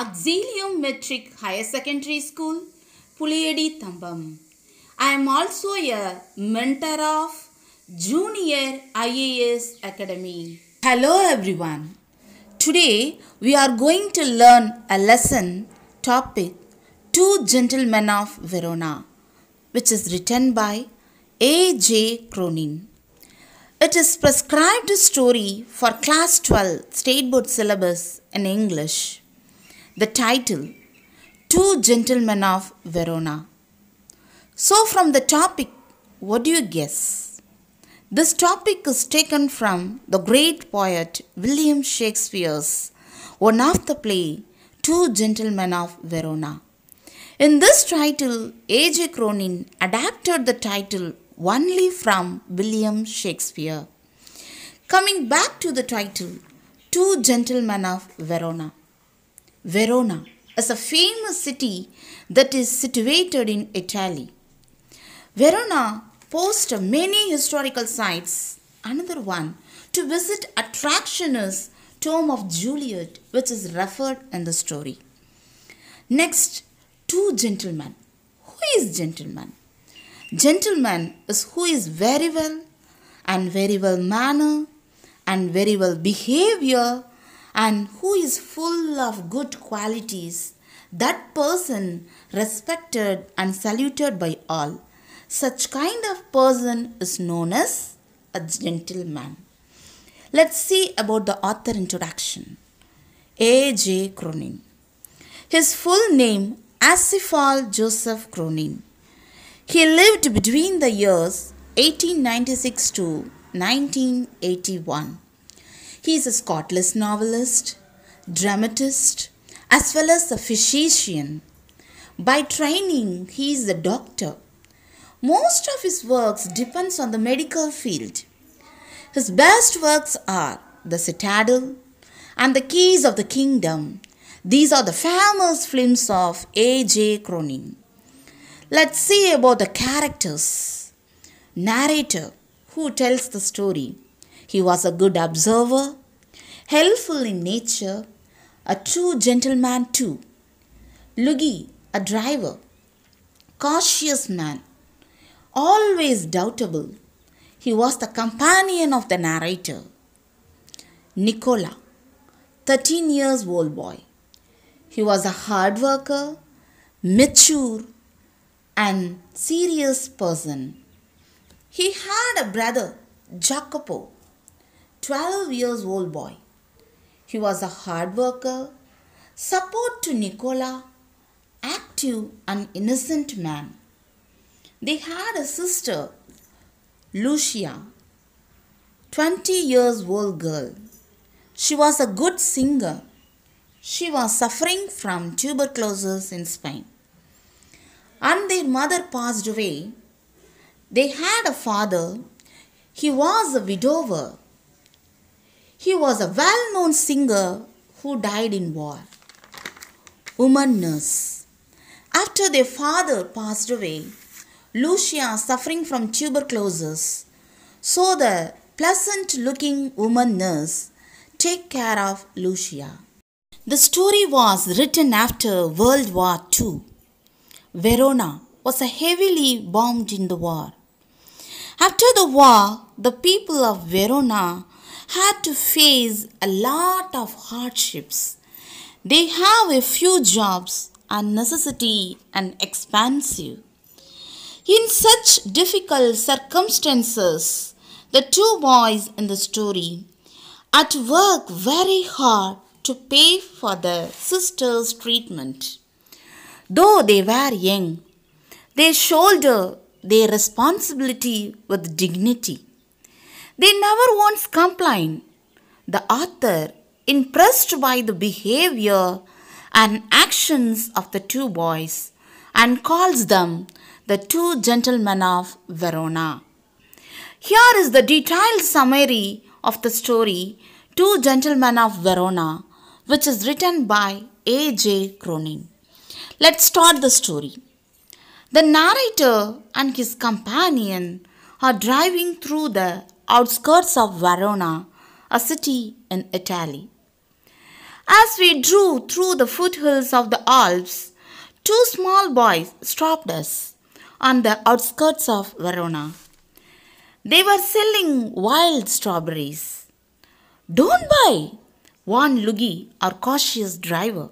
Auxilium Metric Higher Secondary School, Puliyadi Thambam. I am also a mentor of Junior IAS Academy. Hello everyone. Today we are going to learn a lesson topic Two Gentlemen of Verona, which is written by A.J. Cronin. It is prescribed story for class 12 state board syllabus in English the title Two Gentlemen of Verona. So, from the topic, what do you guess? This topic is taken from the great poet William Shakespeare's one of the play Two Gentlemen of Verona. In this title, A.J. Cronin adapted the title only from William Shakespeare. Coming back to the title, Two Gentlemen of Verona. Verona is a famous city that is situated in Italy. Verona boasts many historical sites. Another one to visit attraction is tomb of Juliet, which is referred in the story. Next, two gentlemen. Who is gentleman? Gentleman is who is very well and very well manner and very well behavior and who is full of good qualities, that person respected and saluted by all. Such kind of person is known as a gentleman. Let's see about the author introduction. A. J. Cronin. His full name, Asifal Joseph Cronin. He lived between the years 1896 to 1981. He is a Scottish novelist, dramatist, as well as a physician. By training, he is a doctor. Most of his works depends on the medical field. His best works are The Citadel and The Keys of the Kingdom. These are the famous films of A.J. Cronin. Let's see about the characters. Narrator who tells the story. He was a good observer, helpful in nature, a true gentleman too. Lugi, a driver, cautious man, always doubtable. He was the companion of the narrator. Nicola, 13 years old boy. He was a hard worker, mature, and serious person. He had a brother, Jacopo, 12 years old boy. He was a hard worker, support to Nicola, active and innocent man. They had a sister, Lucia, 20 years old girl. She was a good singer. She was suffering from tuberculosis in Spain. And their mother passed away. They had a father. He was a widower. He was a well known singer who died in war. Woman nurse. After their father passed away, Lucia, suffering from tuberculosis, saw the pleasant looking woman nurse take care of Lucia. The story was written after World War II. Verona was heavily bombed in the war. After the war, the people of Verona had to face a lot of hardships. They have a few jobs and necessity and expensive. In such difficult circumstances, the two boys in the story at work very hard to pay for the sister's treatment. Though they were young, they shoulder their responsibility with dignity. They never once complain. The author, impressed by the behavior and actions of the two boys, and calls them the two gentlemen of Verona. Here is the detailed summary of the story Two Gentlemen of Verona, which is written by A.J. Cronin. Let's start the story. The narrator and his companion are driving through the outskirts of Verona, a city in Italy. As we drew through the foothills of the Alps, two small boys stopped us on the outskirts of Verona. They were selling wild strawberries. Don't buy, warned Lugi, our cautious driver.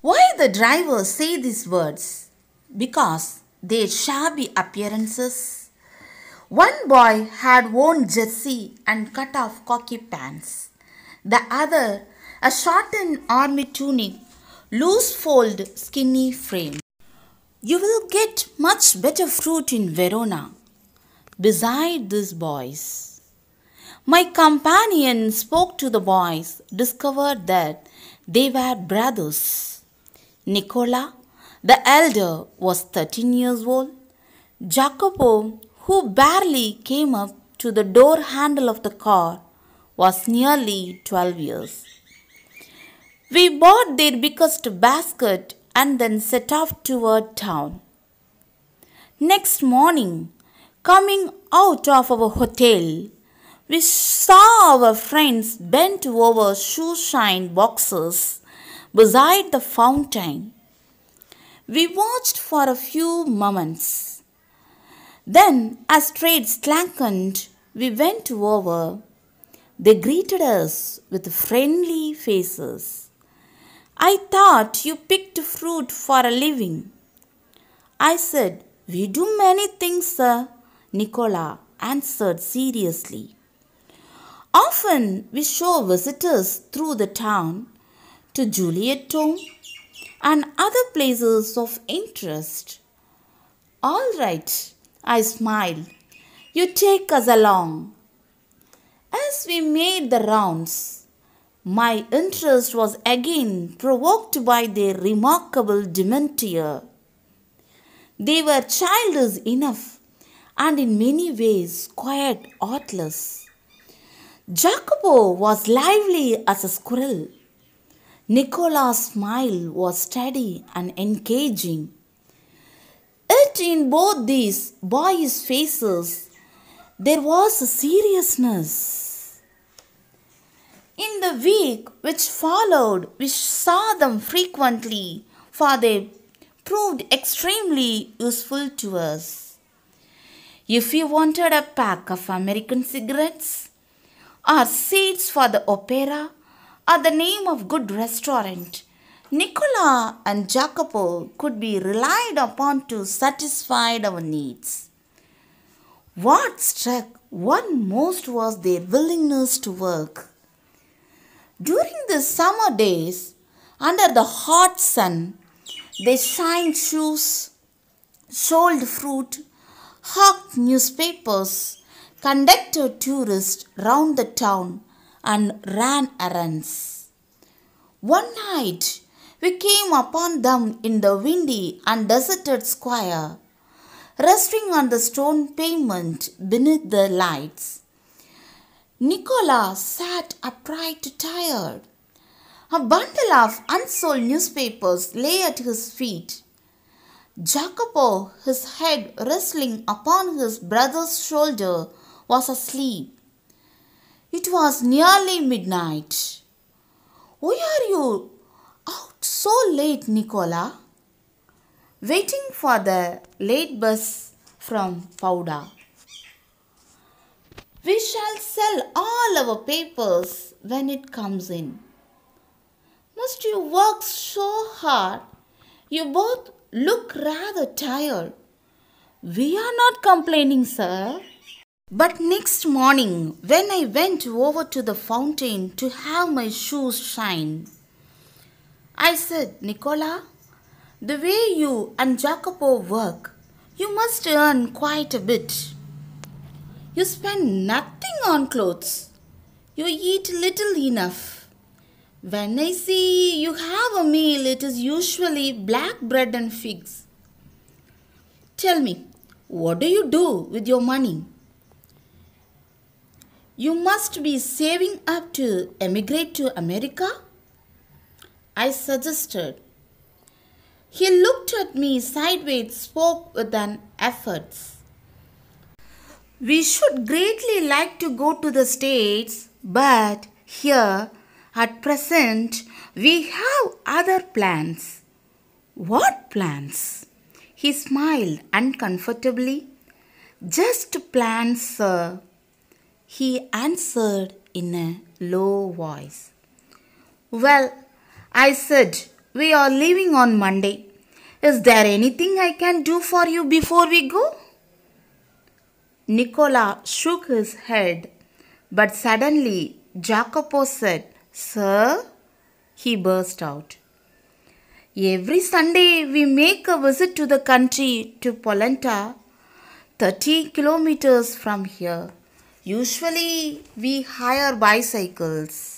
Why the driver say these words? Because their shabby appearances one boy had worn jersey and cut off cocky pants. The other, a shortened army tunic, loose fold, skinny frame. You will get much better fruit in Verona. Beside these boys, my companion spoke to the boys, discovered that they were brothers. Nicola, the elder, was 13 years old. Jacopo, who barely came up to the door handle of the car, was nearly 12 years. We bought their biggest basket and then set off toward town. Next morning, coming out of our hotel, we saw our friends bent over shoe shine boxes beside the fountain. We watched for a few moments. Then, as trade slackened, we went over. They greeted us with friendly faces. I thought you picked fruit for a living. I said, We do many things, sir, Nicola answered seriously. Often we show visitors through the town to Juliet Tomb and other places of interest. All right, I smiled. You take us along. As we made the rounds, my interest was again provoked by their remarkable dementia. They were childish enough and in many ways quite artless. Jacopo was lively as a squirrel. Nicola's smile was steady and engaging. Yet in both these boys' faces there was a seriousness. In the week which followed, we saw them frequently, for they proved extremely useful to us. If we wanted a pack of American cigarettes, or seats for the opera, or the name of good restaurant, Nicola and Jacopo could be relied upon to satisfy our needs. What struck one most was their willingness to work. During the summer days, under the hot sun, they shined shoes, sold fruit, hawked newspapers, conducted tourists round the town, and ran errands. One night, we came upon them in the windy and deserted square, resting on the stone pavement beneath the lights. Nicola sat upright, tired. A bundle of unsold newspapers lay at his feet. Jacopo, his head resting upon his brother's shoulder, was asleep. It was nearly midnight. Why are you so late, Nicola? Waiting for the late bus from Powda. We shall sell all our papers when it comes in. Must you work so hard? You both look rather tired. We are not complaining, sir. But next morning, when I went over to the fountain to have my shoes shined, I said, Nicola, the way you and Jacopo work, you must earn quite a bit. You spend nothing on clothes. You eat little enough. When I see you have a meal, it is usually black bread and figs. Tell me, what do you do with your money? You must be saving up to emigrate to America? I suggested. He looked at me sideways, spoke with an effort. We should greatly like to go to the States, but here, at present, we have other plans. What plans? He smiled uncomfortably. Just plans, sir, he answered in a low voice. Well, I said, We are leaving on Monday. Is there anything I can do for you before we go? Nicola shook his head, but suddenly Jacopo said, Sir? He burst out. Every Sunday we make a visit to the country to Polenta, 30 kilometers from here. Usually we hire bicycles.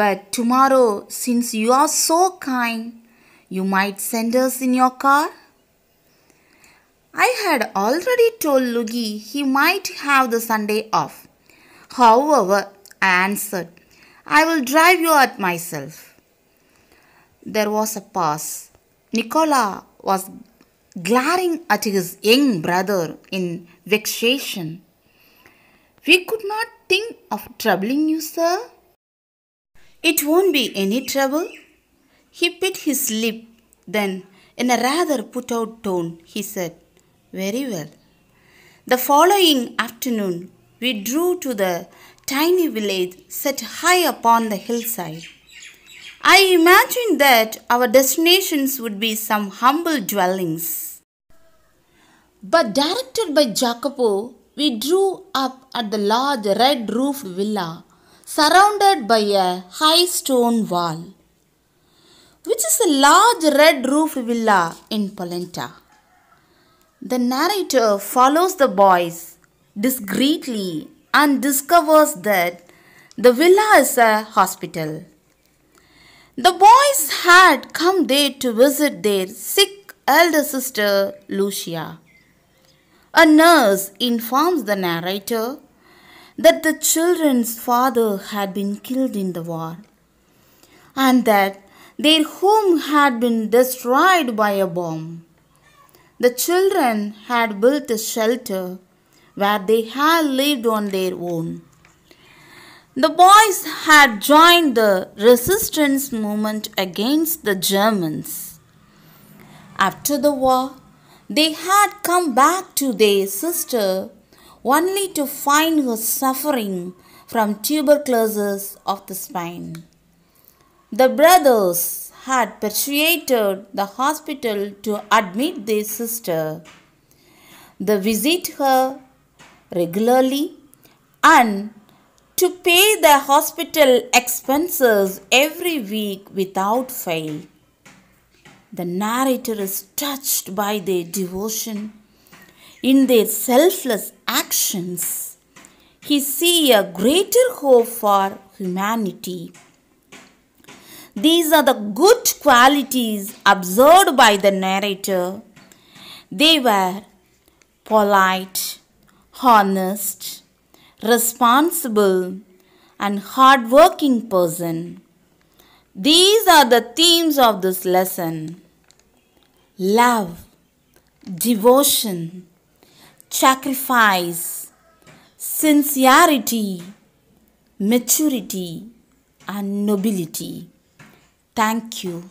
But tomorrow, since you are so kind, you might send us in your car. I had already told Lugi he might have the Sunday off. However, I answered, I will drive you out myself. There was a pause. Nicola was glaring at his young brother in vexation. We could not think of troubling you, sir, it won't be any trouble. He bit his lip. Then, in a rather put out tone, he said, Very well. The following afternoon, we drew to the tiny village set high upon the hillside. I imagined that our destinations would be some humble dwellings. But directed by Jacopo, we drew up at the large red roofed villa surrounded by a high stone wall, which is a large red roofed villa in Polenta. The narrator follows the boys discreetly and discovers that the villa is a hospital. The boys had come there to visit their sick elder sister Lucia. A nurse informs the narrator that the children's father had been killed in the war, and that their home had been destroyed by a bomb. The children had built a shelter where they had lived on their own. The boys had joined the resistance movement against the Germans. After the war, they had come back to their sister only to find her suffering from tuberculosis of the spine. The brothers had persuaded the hospital to admit their sister. They visit her regularly and to pay the hospital expenses every week without fail. The narrator is touched by their devotion in their selfless actions, he see a greater hope for humanity. These are the good qualities observed by the narrator. They were polite, honest, responsible, and hardworking person. These are the themes of this lesson love, devotion, sacrifice, sincerity, maturity, and nobility. Thank you.